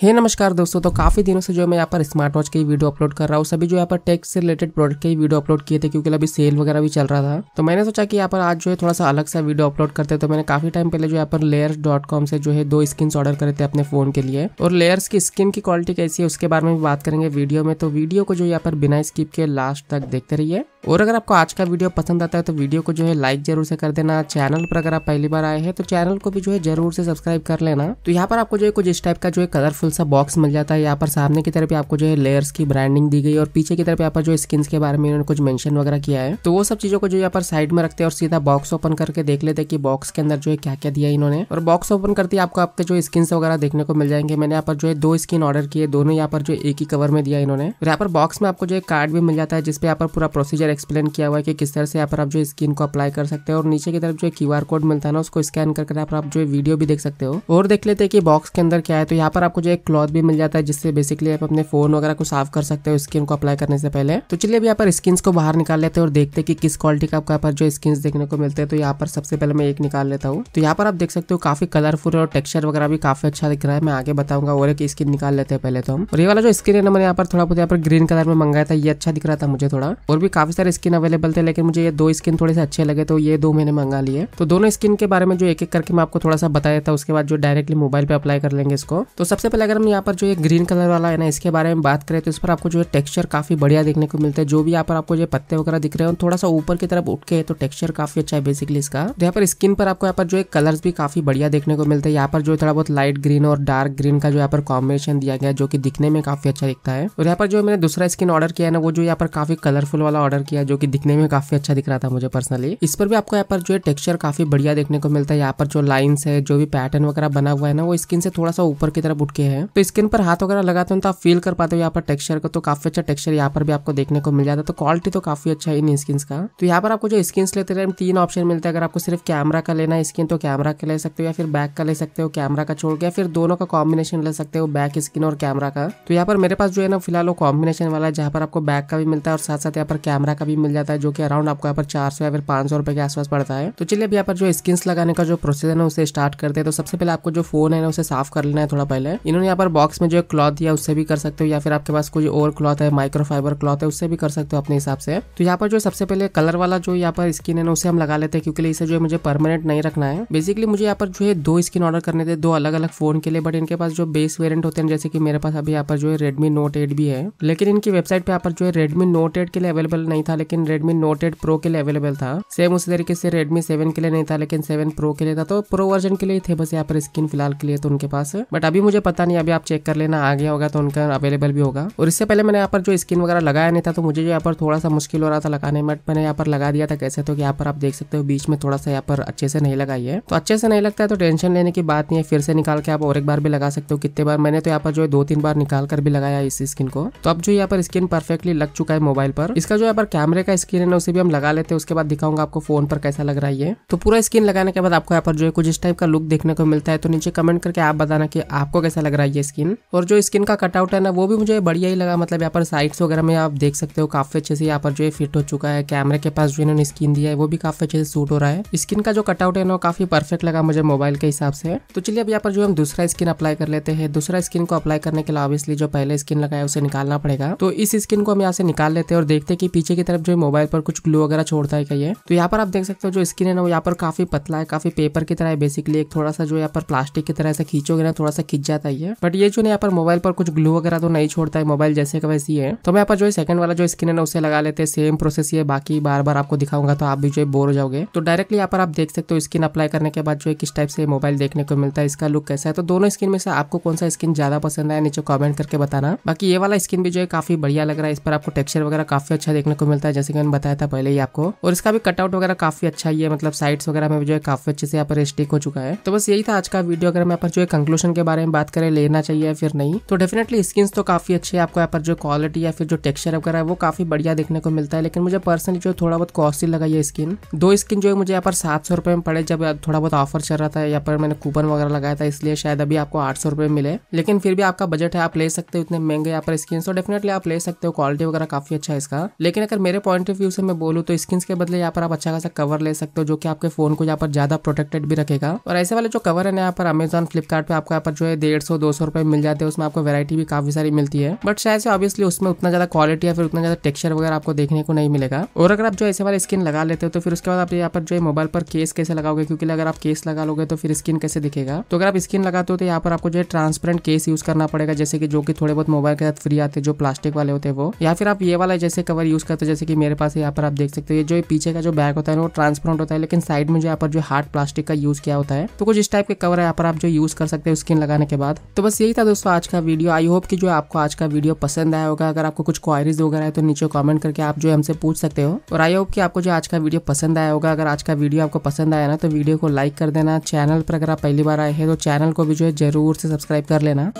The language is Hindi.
हे hey, नमस्कार दोस्तों तो काफ़ी दिनों से जो मैं यहाँ पर स्मार्ट वॉच की वीडियो अपलोड कर रहा हूँ सभी जो यहाँ पर टेक से रिलेटेड प्रोडक्ट के वीडियो अपलोड किए थे क्योंकि अभी सेल वगैरह भी चल रहा था तो मैंने सोचा कि यहाँ पर आज जो है थोड़ा सा अलग सा वीडियो अपलोड करते हैं तो मैंने काफ़ी टाइम पहले जो यहाँ पर लेयर्स डॉट कॉम से जो है दो स्किन ऑर्डर करे थे अपने फोन के लिए और लेयर्स की स्किन की क्वालिटी कैसी है उसके बारे में भी बात करेंगे वीडियो में तो वीडियो को जो यहाँ पर बिना स्किप के लास्ट तक देखते रहिए और अगर आपको आज का वीडियो पसंद आता है तो वीडियो को जो है लाइक जरूर से कर देना चैनल पर अगर आप पहली बार आए हैं तो चैनल को भी जो है जरूर से सब्सक्राइब कर लेना तो यहाँ पर आपको जो है कुछ इस टाइप का जो है कलरफुल सा बॉक्स मिल जाता है यहाँ पर सामने की तरफ आपको जो है लेयर्स की ब्रांडिंग दी गई और पीछे की तरफ यहाँ पर जो स्किन के बारे में कुछ मेंशन वगैरह किया है तो वो सब चीजों को जो यहाँ पर साइड में रखते हैं और सीधा बॉक्स ओपन करके देख लेते हैं कि बॉक्स के अंदर जो है क्या क्या दिया इन्होंने और बॉक्स ओपन करते आपको आपके जो स्किन वगैरह देखने को मिल जाएंगे मैंने यहाँ पर जो है दो स्किन ऑर्डर किए दोनों यहाँ पर जो एक ही कवर में दिया इन्होंने यहाँ पर बॉक्स में आपको जो है कार्ड भी मिल जाता है जिसपे यहाँ पर पूरा प्रोसीजर एक्सप्लेन किया हुआ है कि किस तरह से यहाँ पर आप जो स्किन को अप्लाई कर सकते हो और नीचे की तरफ जो क्यू आर कोड मिलता है ना उसको स्कैन करके यहाँ आप जो वीडियो भी देख सकते हो और देख लेते हैं कि बॉक्स के अंदर क्या है तो यहाँ पर आपको जो एक क्लॉथ भी मिल जाता है जिससे बेसिकली आप अपने फोन वगैरह को साफ कर सकते हो स्किन को अप्लाई करने से पहले तो चलिए अभी यहाँ पर स्किन को बाहर निकाल लेते हैं और देखते हैं कि किस क्वालिटी का आपको यहाँ पर जो स्किन देखने को मिलते हैं तो यहाँ पर सबसे पहले मैं एक निकाल लेता हूँ तो यहाँ पर आप देख सकते हो काफी कलरफुल और टेक्सचर वगैरह भी काफी अच्छा दिख रहा है मैं आगे बताऊंगा और एक स्किन निकाल लेते हैं पहले तो हम और ये वाला जो स्किन है ना मैंने यहाँ पर थोड़ा बहुत यहाँ पर ग्रीन कलर में मंगाया था ये अच्छा दिख रहा था मुझे थोड़ा और भी काफी सारे सारे स्किन अवेलेबल थे लेकिन मुझे ये दो स्किन थोड़े से अच्छे लगे तो ये दो मैंने मंगा लिए तो दोनों स्किन के बारे में जो एक एक करके मैं आपको थोड़ा सा बताया था उसके बाद जो डायरेक्टली मोबाइल पे अप्लाई कर लेंगे इसको तो सबसे पहले अगर हम यहाँ पर जो एक ग्रीन कलर वाला है ना इसके बारे में बात करें तो इस पर आपको जो है टेक्स्चर काफी बढ़िया देखने को मिलता है जो भी यहाँ पर आपको जो पत्ते वगैरह दिख रहे हो थोड़ा सा ऊपर की तरफ उठ के तो टेक्स्चर काफी अच्छा है बेसिकली इसका तो यहाँ पर स्किन पर आपको यहाँ पर जो है कलर्स भी काफी बढ़िया देखने को मिलते हैं यहाँ पर जो थोड़ा बहुत लाइट ग्रीन और डार्क ग्रीन का जो यहाँ पर कॉम्बिनेशन दिया गया जो की दिखने में काफी अच्छा दिखता है और यहाँ पर जो मैंने दूसरा स्किन ऑर्डर किया है ना वो जो यहाँ पर काफी कलरफुल वाला ऑर्डर किया जो कि दिखने में काफी अच्छा दिख रहा था मुझे पर्सनली इस पर भी आपको यहाँ पर जो है टेक्सचर काफी बढ़िया देखने को मिलता है यहाँ पर जो लाइन्स है जो भी पैटर्न वगैरह बना हुआ है ना वो स्किन से थोड़ा सा ऊपर की तरफ उठ के है तो स्किन पर हाथ वगैरह लगाते हैं तो आप फील कर पाते हो यहाँ पर टेक्सचर का तो काफी अच्छा टेक्सचर यहाँ पर भी आपको देखने को मिल जाता है तो क्वालिटी तो काफी अच्छा है इन स्किन का तो यहाँ पर आपको जो स्किन लेते रहे तीन ऑप्शन मिलते हैं अगर आपको सिर्फ कैमरा का लेना है स्किन तो कैमरा का ले सकते हो या फिर बैक का ले सकते हो कैमरा का छोड़ के या फिर दोनों का कॉम्बिनेशन ले सकते हो बैक स्किन और कैमरा का तो यहाँ पर मेरे पास जो है ना फिलहाल वो कॉम्बिनेशन वाला है जहाँ पर आपको बैक का भी मिलता है और साथ साथ यहाँ पर कैमरा का भी मिल जाता है जो कि अराउंड आपको यहाँ पर चार सौ या फिर पांच सौ रुपए के आसपास पड़ता है तो चलिए अभी यहाँ पर जो स्किन लगाने का जो प्रोसेस है ना उसे स्टार्ट करते हैं तो सबसे पहले आपको जो फोन है ना उसे साफ कर लेना है थोड़ा पहले इन्होंने यहाँ पर बॉक्स में जो क्लॉथ दिया उससे भी कर सकते हो या फिर आपके पास कोई और क्लॉथ है माइक्रोफाइबर क्लॉथ है उससे भी कर सकते हो अपने हिसाब से तो यहाँ पर जो सबसे पहले कलर वाला जो यहाँ पर स्किन है ना उसे हम लगा लेते हैं क्योंकि इसे जो है मुझे परमानेंट नहीं रखना है बेसिकली मुझे यहाँ पर जो है दो स्किन ऑर्डर करने थे दो अलग अलग फोन के लिए बट इनके पास जो बेस वेरियंट होते हैं जैसे कि मेरे पास अभी यहाँ पर जो है रेडमी नोट एट भी है लेकिन इनकी वेबसाइट पे यहाँ पर जो है रेडमी नोट एट के लिए अवेलेबल नहीं नहीं था लेकिन Redmi Note 8 Pro के लिए अवेलेबल था सेम उसी तरीके से Redmi 7 के लिए नहीं था लेकिन 7 Pro के लिए था तो Pro वर्जन के लिए थे बस यहाँ पर स्क्रीन फिलहाल के लिए तो उनके पास बट अभी मुझे पता नहीं अभी आप चेक कर लेना आ गया होगा तो उनका अवेलेबल भी होगा और इससे पहले मैंने यहाँ पर जो स्क्रीन वगैरह लगाया नहीं था तो मुझे यहाँ पर थोड़ा सा मुश्किल हो रहा था लगाने में मैंने यहाँ पर लगा दिया था कैसे तो यहाँ पर आप देख सकते हो बीच में थोड़ा सा यहाँ पर अच्छे से नहीं लगाई है तो अच्छे से नहीं लगता है तो टेंशन लेने की बात नहीं है फिर से निकाल के आप और एक बार भी लगा सकते हो कितने बार मैंने तो यहाँ पर जो है दो तीन बार निकाल कर भी लगाया इस स्किन को तो अब जो यहाँ पर स्किन परफेक्टली लग चुका है मोबाइल पर इसका जो यहाँ पर कैमरे का स्क्रीन है ना उसे भी हम लगा लेते हैं उसके बाद दिखाऊंगा आपको फोन पर कैसा लग रहा है ये तो पूरा स्क्रीन लगाने के बाद आपको यहाँ पर जो है कुछ इस टाइप का लुक देखने को मिलता है तो नीचे कमेंट करके आप बताना की आपको कैसा लग रहा है ये और जो स्किन का कटआउट है ना वो भी मुझे बढ़िया ही लगा मतलब यहाँ पर साइड्स वगैरह में आप देख सकते हो काफी अच्छे से यहाँ पर जो है फिट हो चुका है कैमरे के पास जो इन्होंने स्किन दिया है वो भी काफी अच्छे से सूट हो रहा है स्किन का जो कटआउट है ना काफी परफेक्ट लगा मुझे मोबाइल के हिसाब से तो चलिए अब यहाँ पर जो हम दूसरा स्किन अप्लाई कर लेते हैं दूसरा स्किन को अप्लाई करने के लिए ऑब्वियसली जो पहले स्किन लगाया उसे निकालना पड़ेगा तो इस स्किन को हम यहाँ से निकाल लेते हैं और देखते हैं कि पीछे की तरफ जो मोबाइल पर कुछ ग्लो वगैरह छोड़ता है क्या ये तो यहाँ पर आप देख सकते हो जो स्क्रीन है ना वो यहाँ पर काफी पतला है काफी पेपर की तरह है बेसिकली एक थोड़ा सा जो यहाँ पर प्लास्टिक की तरह से खींचोगे ना थोड़ा सा खींच जाता है बट ये जो यहाँ पर मोबाइल पर कुछ ग्लो वगैरह तो नहीं छोड़ता है मोबाइल जैसे का वैसे है तो मैं यहाँ पर जो है सेकंड वाला जो स्क्रीन है ना उसे लगा लेते हैं सेम प्रोसेस ये बाकी बार बार आपको दिखाऊंगा तो आप भी जो है बोर हो जाओगे तो डायरेक्टली यहाँ पर आप देख सकते हो स्क्रीन अप्लाई करने के बाद जो है किस टाइप से मोबाइल देखने को मिलता है इसका लुक कैसा है तो दोनों स्क्रीन में से आपको कौन सा स्क्रीन ज्यादा पसंद है नीचे कॉमेंट करके बताना बाकी ये वाला स्क्रीन भी जो है काफी बढ़िया लग रहा है इस पर आपको टेक्चर वगैरह काफी अच्छा देखने को मिलता है जैसे कि मैंने बताया था पहले ही आपको और इसका भी कटआउट वगैरह काफी अच्छा ही है मतलब साइट्स वगैरह में जो है काफी अच्छे से यहाँ पर स्टिक हो चुका है तो बस यही था आज का वीडियो अगर मैं पर जो है कंक्लूजन के बारे में बात करें लेना चाहिए फिर नहीं तो डेफिनेटली स्किन तो काफी अच्छे है आपको यहाँ पर जो क्वालिटी या फिर जो टेक्चर वगैरह है वो काफी बढ़िया देखने को मिलता है लेकिन मुझे पर्सनली जो थोड़ा बहुत कॉस्टली लगा ये स्किन दो स्किन जो है मुझे यहाँ पर सात सौ रुपए में पड़े जब थोड़ा बहुत ऑफर चल रहा था यहाँ पर मैंने कूपन वगैरह लगाया था इसलिए शायद अभी आपको आठ सौ रुपए मिले लेकिन फिर भी आपका बजट है आप ले सकते हो इतने महंगे यहाँ पर स्किन तो डेफिनेटली आप ले सकते हो क्वालिटी वगैरह काफी अच्छा है इसका लेकिन अगर मेरे पॉइंट ऑफ व्यू से मैं बोलूँ तो स्किन के बदले यहाँ पर आप अच्छा खासा कवर ले सकते हो जो कि आपके फोन को यहाँ पर ज्यादा प्रोटेक्टेड भी रखेगा और ऐसे वाले जो कवर है ना यहाँ पर अमेजन फ्लिपकार्ट आपको यहाँ पर जो है डेढ़ सौ दो सौ रुपए मिल जाते हैं उसमें आपको वैरायटी भी काफी सारी मिलती है बट शायद से ऑब्वियसली उसमें उतना ज्यादा क्वालिटी या फिर उतना ज्यादा टेक्सचर वगैरह आपको देखने को नहीं मिलेगा और अगर आप जो ऐसे वाले स्किन लगा लेते हो तो फिर उसके बाद आप यहाँ पर जो है मोबाइल पर केस कैसे लगाओगे क्योंकि अगर आप केस लगा लोगे तो फिर स्किन कैसे दिखेगा तो अगर आप स्किन लगाते हो तो यहाँ पर आपको जो है ट्रांसपेरेंट केस यूज करना पड़ेगा जैसे कि जो कि थोड़े बहुत मोबाइल के साथ फ्री आते जो प्लास्टिक वाले होते हैं वो या फिर आप ये वाला जैसे कवर यूज करते जैसे कि मेरे पास यहाँ पर आप देख सकते हो जो पीछे का जो बैग होता है वो ट्रांसपेरेंट होता है लेकिन साइड में जो यहाँ पर जो हार्ड प्लास्टिक का यूज किया होता है तो कुछ इस टाइप के कवर यहाँ पर आप जो यूज कर सकते हो स्किन लगाने के बाद तो बस यही था दोस्तों आज का वीडियो आई होप की जो आपको आज का वीडियो पसंद आया होगा अगर आपको कुछ क्वारीज वगैरह है तो नीचे कॉमेंट करके आप जो हमसे पूछ सकते हो और आई होप की आपको जो आज का वीडियो पसंद आया होगा अगर आज का वीडियो आपको पसंद आया ना तो वीडियो को लाइक कर देना चैनल पर अगर आप पहली बार आए हैं तो चैनल को भी जो है जरूर से सब्सक्राइब कर लेना